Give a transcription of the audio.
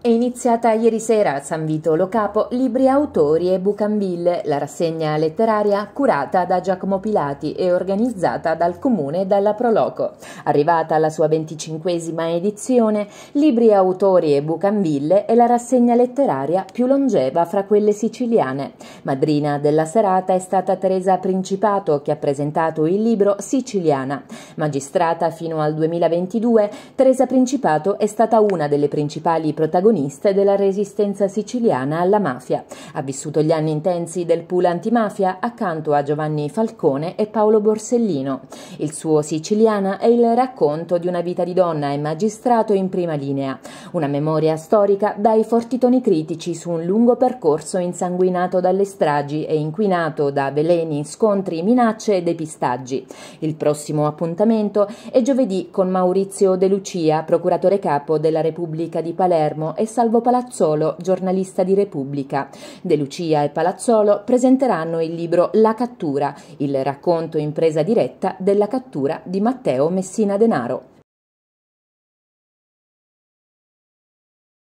È iniziata ieri sera a San Vito Lo Capo Libri Autori e Bucambille, la rassegna letteraria curata da Giacomo Pilati e organizzata dal Comune e dalla Proloco. Arrivata alla sua venticinquesima edizione, Libri Autori e Bucambille è la rassegna letteraria più longeva fra quelle siciliane. Madrina della serata è stata Teresa Principato che ha presentato il libro Siciliana. Magistrata fino al 2022, Teresa Principato è stata una delle principali protagoniste protagoniste della resistenza siciliana alla mafia. Ha vissuto gli anni intensi del pool antimafia accanto a Giovanni Falcone e Paolo Borsellino. Il suo Siciliana è il racconto di una vita di donna e magistrato in prima linea, una memoria storica dai forti toni critici su un lungo percorso insanguinato dalle stragi e inquinato da veleni, scontri, minacce e depistaggi. Il prossimo appuntamento è giovedì con Maurizio De Lucia, procuratore capo della Repubblica di Palermo e Salvo Palazzolo, giornalista di Repubblica. De Lucia e Palazzolo presenteranno il libro La cattura, il racconto in presa diretta della cattura di Matteo Messina Denaro.